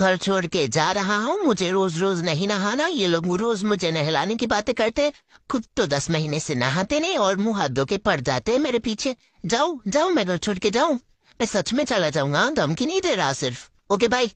घर छोड़ के जा रहा हूँ मुझे रोज रोज नहीं नहाना ये लोग रोज मुझे नहलाने की बातें करते खुद तो दस महीने से नहाते नहीं और मुँह हाथ धो के पड़ जाते मेरे पीछे जाओ जाओ मैं घर छोड़ के जाऊँ मैं सच में चला जाऊंगा दम की नहीं दे रहा सिर्फ ओके बाई